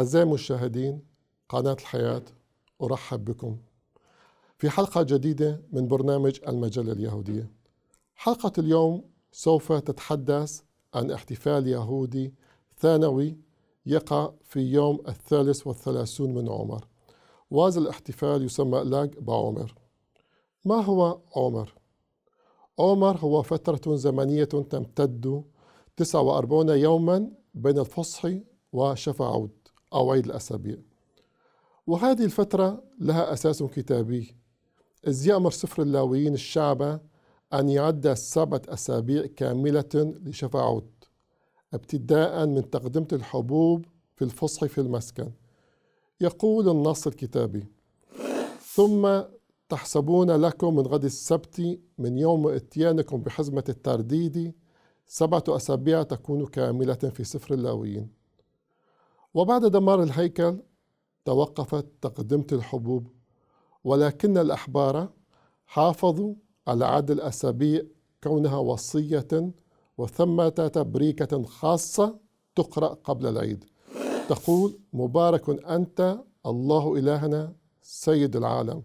أعزائي المشاهدين قناة الحياة أرحب بكم في حلقة جديدة من برنامج المجلة اليهودية حلقة اليوم سوف تتحدث عن احتفال يهودي ثانوي يقع في يوم الثالث والثلاثون من عمر وهذا الاحتفال يسمى لاج بعمر ما هو عمر؟ عمر هو فترة زمنية تمتد 49 يوما بين الفصح وشفعود عود أو عيد الأسابيع وهذه الفترة لها أساس كتابي إذ يأمر سفر اللاويين الشعب أن يعد سبعة أسابيع كاملة لشفاعوت ابتداء من تقدمة الحبوب في الفصح في المسكن يقول النص الكتابي ثم تحسبون لكم من غد السبت من يوم اتيانكم بحزمة الترديد سبعة أسابيع تكون كاملة في سفر اللاويين وبعد دمار الهيكل توقفت تقدمة الحبوب ولكن الأحبار حافظوا على عدد الأسابيع كونها وصية وثمة تبريكة خاصة تقرأ قبل العيد تقول مبارك أنت الله إلهنا سيد العالم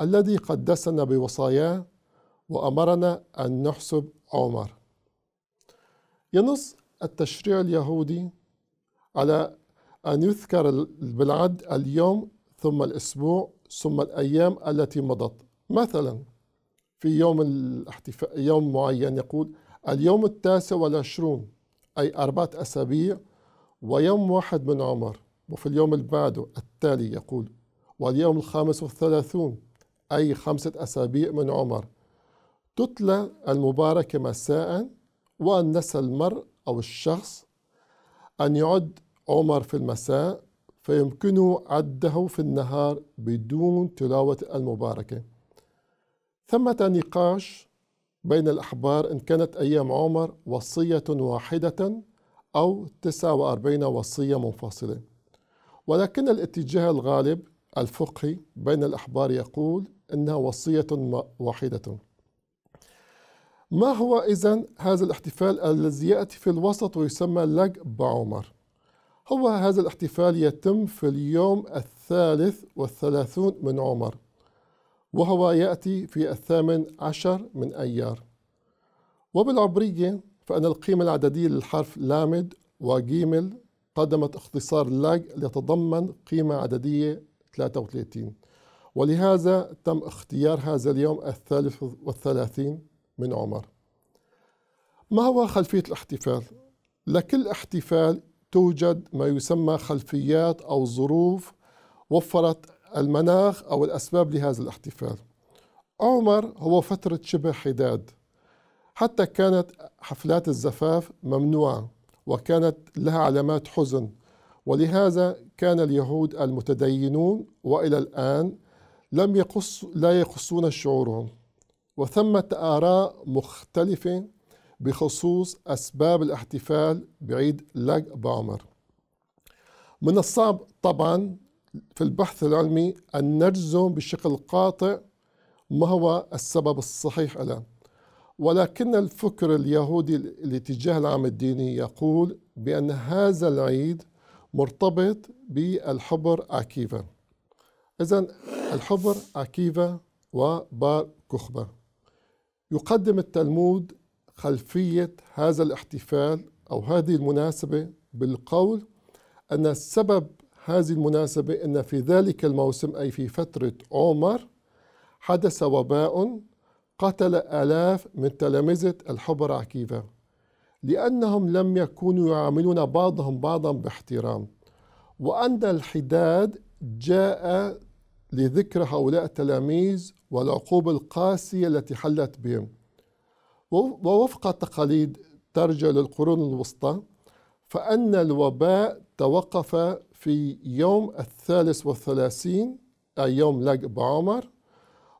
الذي قدسنا بوصاياه وأمرنا أن نحسب عمر ينص التشريع اليهودي على أن يذكر بالعد اليوم ثم الأسبوع ثم الأيام التي مضت مثلا في يوم الاحتفاء يوم معين يقول اليوم التاسع والعشرون أي أربعة أسابيع ويوم واحد من عمر وفي اليوم اللي بعده التالي يقول واليوم الخامس والثلاثون أي خمسة أسابيع من عمر تتلى المباركة مساء وأن نسى المرء أو الشخص أن يعد عمر في المساء فيمكنه عده في النهار بدون تلاوة المباركة ثمة نقاش بين الأحبار إن كانت أيام عمر وصية واحدة أو 49 وصية منفصلة ولكن الاتجاه الغالب الفقهي بين الأحبار يقول إنها وصية واحدة ما هو إذن هذا الاحتفال الذي يأتي في الوسط ويسمى لج بعمر هو هذا الاحتفال يتم في اليوم الثالث والثلاثون من عمر وهو يأتي في الثامن عشر من أيار وبالعبرية فأن القيمة العددية للحرف لامد وجيمل قدمت اختصار لاج ليتضمن قيمة عددية 33 ولهذا تم اختيار هذا اليوم الثالث والثلاثين من عمر ما هو خلفية الاحتفال؟ لكل احتفال توجد ما يسمى خلفيات أو ظروف وفرت المناخ أو الأسباب لهذا الاحتفال عمر هو فترة شبه حداد حتى كانت حفلات الزفاف ممنوعة وكانت لها علامات حزن ولهذا كان اليهود المتدينون وإلى الآن لم يقص لا يقصون شعورهم وثمة آراء مختلفة بخصوص أسباب الاحتفال بعيد لاج بعمر من الصعب طبعا في البحث العلمي أن نجزم بشكل قاطع ما هو السبب الصحيح له ولكن الفكر اليهودي لاتجاه العام الديني يقول بأن هذا العيد مرتبط بالحبر عكيفة إذا الحبر عكيفة وبار كخبة يقدم التلمود خلفية هذا الاحتفال أو هذه المناسبة بالقول أن السبب هذه المناسبة أن في ذلك الموسم أي في فترة عمر حدث وباء قتل آلاف من تلامذة الحبر عكيفة لأنهم لم يكونوا يعاملون بعضهم بعضا باحترام وأن الحداد جاء لذكر هؤلاء التلاميذ والعقوبة القاسية التي حلت بهم ووفق تقاليد ترجع للقرون الوسطى فأن الوباء توقف في يوم الثالث والثلاثين أي يوم لاج بعمر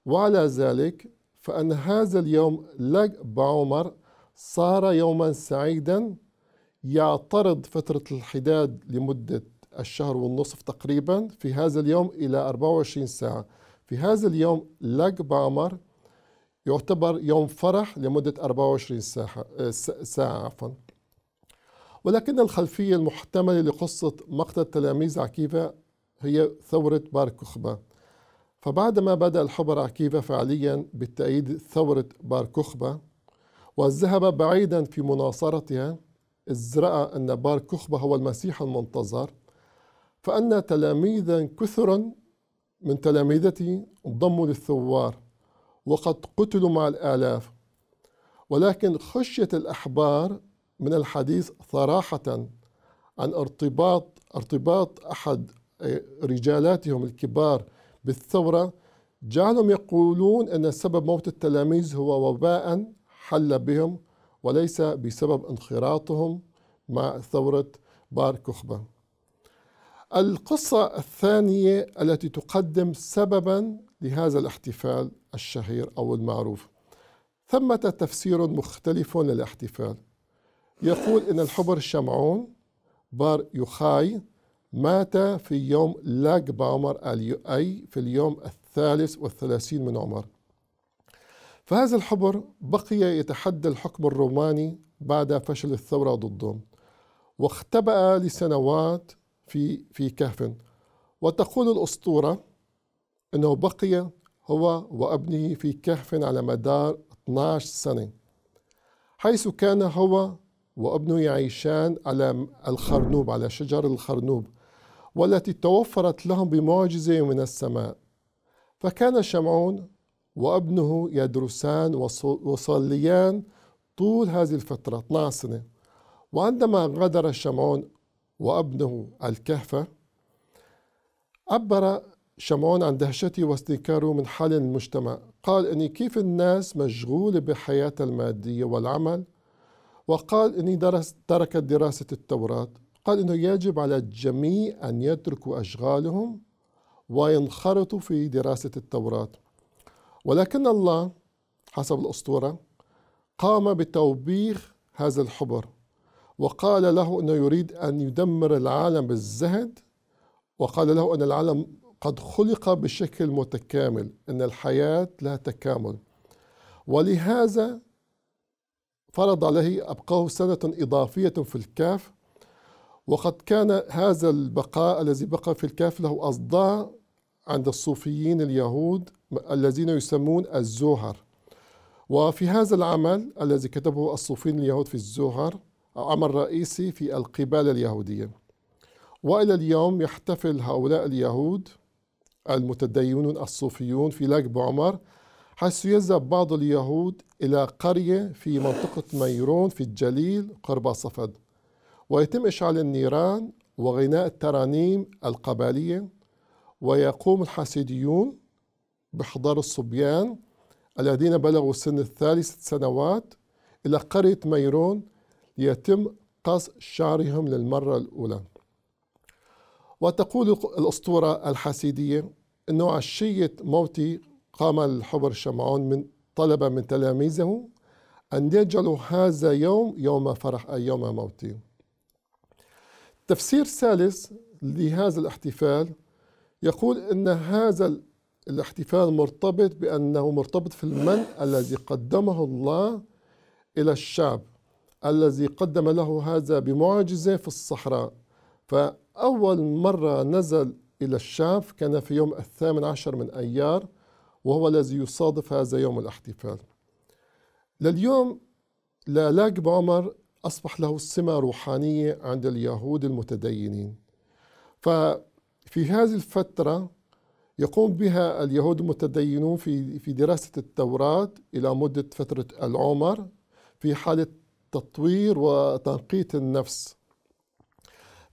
وعلى ذلك فأن هذا اليوم لاج بعمر صار يوما سعيدا يعترض فترة الحداد لمدة الشهر والنصف تقريبا في هذا اليوم إلى 24 ساعة في هذا اليوم لاج بعمر يعتبر يوم فرح لمدة 24 ساعة, آه، ساعة عفوا ولكن الخلفية المحتملة لقصة مقتل تلاميذ عكيفة هي ثورة بار كخبة فبعدما بدأ الحبر عكيفة فعليا بالتأييد ثورة بار كخبة وذهب بعيدا في مناصرتها إذ رأى أن بار كخبة هو المسيح المنتظر فأن تلاميذا كثرا من تلاميذته انضموا للثوار وقد قتلوا مع الآلاف ولكن خشية الأحبار من الحديث صراحة عن ارتباط ارتباط أحد رجالاتهم الكبار بالثورة جعلهم يقولون أن سبب موت التلاميذ هو وباء حل بهم وليس بسبب انخراطهم مع ثورة بار كخبة القصة الثانية التي تقدم سببا لهذا الاحتفال الشهير أو المعروف ثمة تفسير مختلف للاحتفال يقول إن الحبر شمعون بار يوخاي مات في يوم لاج بعمر أي في اليوم الثالث والثلاثين من عمر فهذا الحبر بقي يتحدى الحكم الروماني بعد فشل الثورة ضدهم واختبأ لسنوات في في كهف وتقول الأسطورة أنه بقي هو وابنه في كهف على مدار 12 سنة حيث كان هو وابنه يعيشان على الخرنوب على شجر الخرنوب والتي توفرت لهم بمعجزة من السماء فكان شمعون وابنه يدرسان ويصليان طول هذه الفترة 12 سنة وعندما غادر شمعون وابنه الكهف عبر شمعون عن دهشتي واستنكاره من حال المجتمع قال أني كيف الناس مشغولة بحياتها المادية والعمل وقال أني درس تركت دراسة التوراة قال أنه يجب على الجميع أن يتركوا أشغالهم وينخرطوا في دراسة التوراة ولكن الله حسب الأسطورة قام بتوبيخ هذا الحبر وقال له أنه يريد أن يدمر العالم بالزهد وقال له أن العالم قد خلق بشكل متكامل ان الحياه لها تكامل ولهذا فرض عليه ابقاه سنه اضافيه في الكهف وقد كان هذا البقاء الذي بقى في الكهف له اصداء عند الصوفيين اليهود الذين يسمون الزهر وفي هذا العمل الذي كتبه الصوفيين اليهود في الزهر عمل رئيسي في القبالة اليهودية وإلى اليوم يحتفل هؤلاء اليهود المتدينون الصوفيون في لاج بعمر حيث يذهب بعض اليهود إلى قرية في منطقة ميرون في الجليل قرب صفد ويتم إشعال النيران وغناء الترانيم القبالية ويقوم الحسيديون بإحضار الصبيان الذين بلغوا سن الثالث سنوات إلى قرية ميرون ليتم قص شعرهم للمرة الأولى وتقول الأسطورة الحسيدية أنه عشية موتي قام الحبر شمعون من طلب من تلاميذه أن يجعلوا هذا يوم يوم فرح أي يوم موتي تفسير ثالث لهذا الاحتفال يقول أن هذا الاحتفال مرتبط بأنه مرتبط في المن الذي قدمه الله إلى الشعب الذي قدم له هذا بمعجزة في الصحراء فأول مرة نزل إلى الشاف كان في يوم الثامن عشر من أيار وهو الذي يصادف هذا يوم الاحتفال لليوم لالاق عمر أصبح له سمة روحانية عند اليهود المتدينين ففي هذه الفترة يقوم بها اليهود المتدينون في في دراسة التوراة إلى مدة فترة العمر في حالة تطوير وتنقية النفس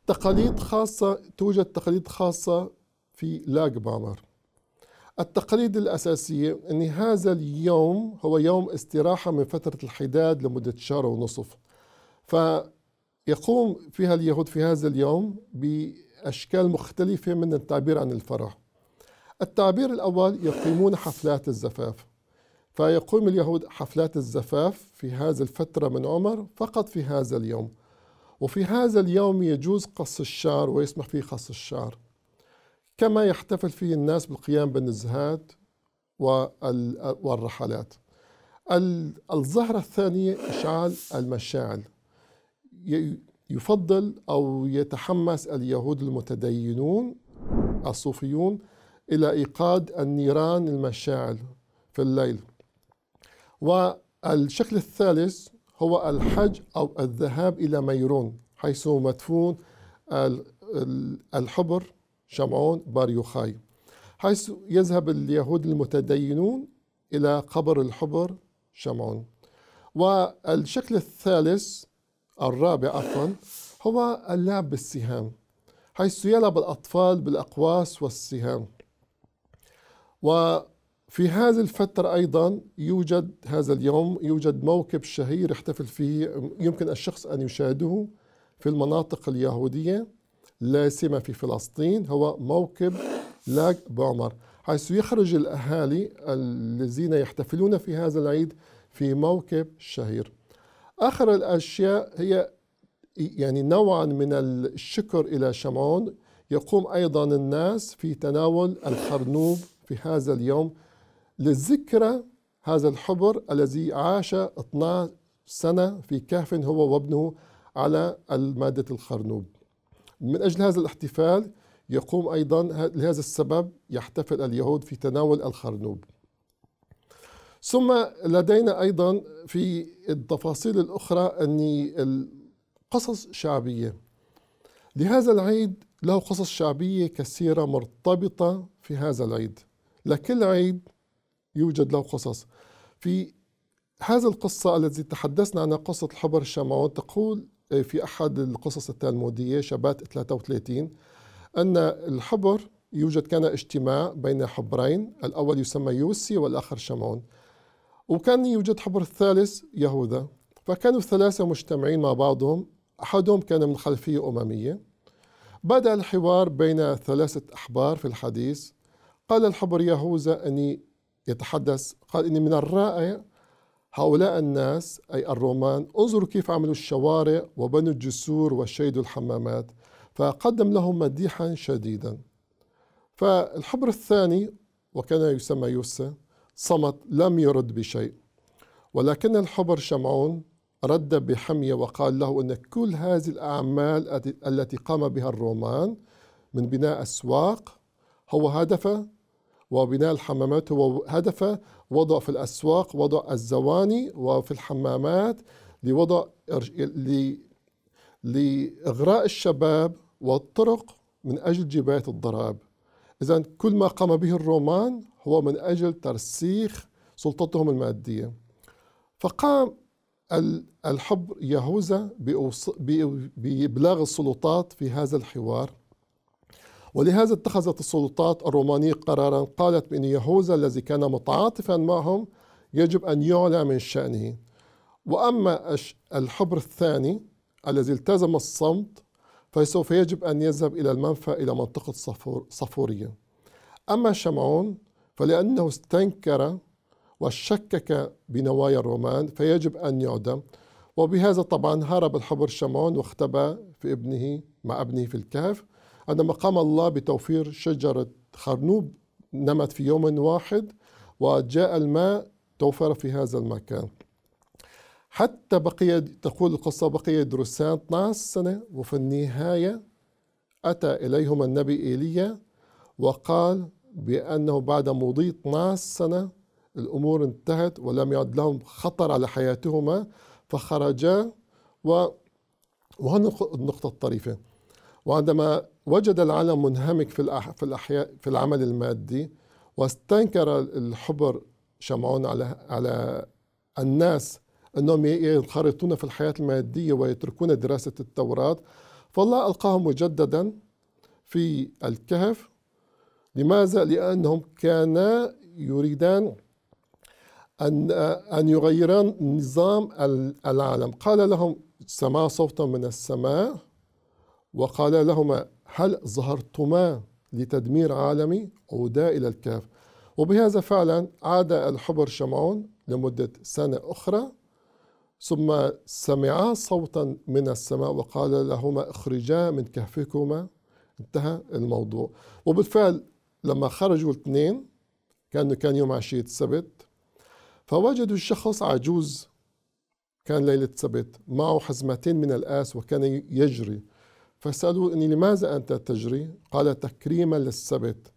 تقاليد خاصة توجد تقاليد خاصة في لاج بامر التقاليد الأساسية أن هذا اليوم هو يوم استراحة من فترة الحداد لمدة شهر ونصف فيقوم فيها اليهود في هذا اليوم بأشكال مختلفة من التعبير عن الفرح التعبير الأول يقيمون حفلات الزفاف فيقوم اليهود حفلات الزفاف في هذه الفترة من عمر فقط في هذا اليوم وفي هذا اليوم يجوز قص الشعر ويسمح فيه قص الشعر كما يحتفل فيه الناس بالقيام بالنزهات والرحلات الظاهرة الثانية إشعال المشاعل يفضل أو يتحمس اليهود المتدينون الصوفيون إلى إيقاد النيران المشاعل في الليل والشكل الثالث هو الحج أو الذهاب إلى ميرون حيث مدفون الحبر شمعون بار يوخاي حيث يذهب اليهود المتدينون إلى قبر الحبر شمعون والشكل الثالث الرابع عفوا هو اللعب بالسهام حيث يلعب الأطفال بالأقواس والسهام و في هذه الفترة أيضا يوجد هذا اليوم يوجد موكب شهير يحتفل فيه يمكن الشخص أن يشاهده في المناطق اليهودية لا سيما في فلسطين هو موكب لاج بعمر حيث يخرج الأهالي الذين يحتفلون في هذا العيد في موكب شهير آخر الأشياء هي يعني نوعا من الشكر إلى شمعون يقوم أيضا الناس في تناول الخرنوب في هذا اليوم للذكرى هذا الحبر الذي عاش 12 سنة في كهف هو وابنه على المادة الخرنوب من أجل هذا الاحتفال يقوم أيضا لهذا السبب يحتفل اليهود في تناول الخرنوب ثم لدينا أيضا في التفاصيل الأخرى أن القصص شعبية لهذا العيد له قصص شعبية كثيرة مرتبطة في هذا العيد لكل عيد يوجد له قصص في هذه القصة التي تحدثنا عنها قصة الحبر الشمعون تقول آه، في أحد القصص التلمودية شبات 33 أن الحبر يوجد كان اجتماع بين حبرين الأول يسمى يوسي والآخر شمعون وكان يوجد حبر الثالث يهوذا فكانوا الثلاثة مجتمعين مع بعضهم أحدهم كان من خلفية أممية بدأ الحوار بين ثلاثة أحبار في الحديث قال الحبر يهوذا أني يتحدث قال إن من الرائع هؤلاء الناس أي الرومان انظروا كيف عملوا الشوارع وبنوا الجسور وشيدوا الحمامات فقدم لهم مديحا شديدا فالحبر الثاني وكان يسمى يوسا صمت لم يرد بشيء ولكن الحبر شمعون رد بحمية وقال له أن كل هذه الأعمال التي قام بها الرومان من بناء أسواق هو هدفه وبناء الحمامات هو هدف وضع في الأسواق وضع الزواني وفي الحمامات لوضع لإغراء الشباب والطرق من أجل جباية الضراب إذا كل ما قام به الرومان هو من أجل ترسيخ سلطتهم المادية فقام الحب يهوذا بإبلاغ السلطات في هذا الحوار ولهذا اتخذت السلطات الرومانية قرارا قالت بأن يهوذا الذي كان متعاطفا معهم يجب أن يعلى من شأنه وأما الحبر الثاني الذي التزم الصمت فسوف يجب أن يذهب إلى المنفى إلى منطقة صفور صفورية أما شمعون فلأنه استنكر وشكك بنوايا الرومان فيجب أن يعدم وبهذا طبعا هرب الحبر شمعون واختبى في ابنه مع ابنه في الكهف عندما قام الله بتوفير شجرة خرنوب نمت في يوم واحد وجاء الماء توفر في هذا المكان حتى بقي تقول القصة بقي درسان 12 سنة وفي النهاية أتى إليهما النبي إيليا وقال بأنه بعد مضي 12 سنة الأمور انتهت ولم يعد لهم خطر على حياتهما فخرجا و وهنا النقطة الطريفة وعندما وجد العالم منهمك في في الأحياء في العمل المادي واستنكر الحبر شمعون على على الناس انهم ينخرطون في الحياه الماديه ويتركون دراسه التوراه فالله القاهم مجددا في الكهف لماذا؟ لانهم كانا يريدان ان ان يغيران نظام العالم قال لهم سمع صوتا من السماء وقال لهما هل ظهرتما لتدمير عالمي عودا إلى الكهف وبهذا فعلا عاد الحبر شمعون لمدة سنة أخرى ثم سمعا صوتا من السماء وقال لهما اخرجا من كهفكما انتهى الموضوع وبالفعل لما خرجوا الاثنين كان كان يوم عشية السبت فوجدوا الشخص عجوز كان ليلة سبت معه حزمتين من الآس وكان يجري فسألوا أني لماذا أنت تجري؟ قال تكريما للسبت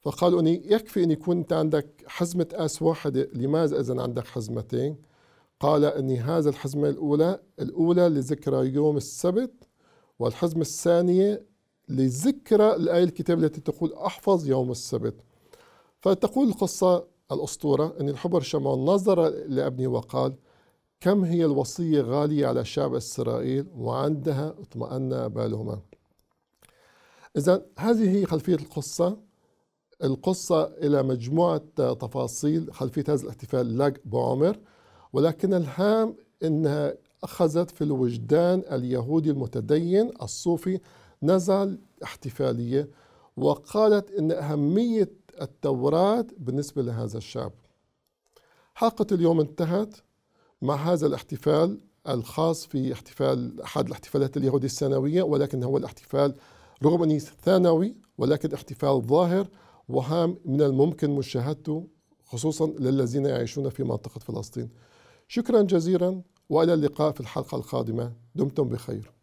فقالوا أني يكفي أن يكون أنت عندك حزمة أس واحدة لماذا إذا عندك حزمتين؟ قال أني هذا الحزمة الأولى الأولى لذكرى يوم السبت والحزمة الثانية لذكرى الآية الكتاب التي تقول أحفظ يوم السبت فتقول القصة الأسطورة أن الحبر شمعون نظر لابنه وقال كم هي الوصية غالية على شعب إسرائيل وعندها اطمأن بالهما إذا هذه هي خلفية القصة القصة إلى مجموعة تفاصيل خلفية هذا الاحتفال لاج بعمر ولكن الهام أنها أخذت في الوجدان اليهودي المتدين الصوفي نزل احتفالية وقالت أن أهمية التوراة بالنسبة لهذا الشعب حلقة اليوم انتهت مع هذا الاحتفال الخاص في احتفال أحد الاحتفالات اليهودية السنوية ولكن هو الاحتفال رغم أنه ثانوي ولكن احتفال ظاهر وهام من الممكن مشاهدته خصوصا للذين يعيشون في منطقة فلسطين شكرا جزيلا وإلى اللقاء في الحلقة القادمة دمتم بخير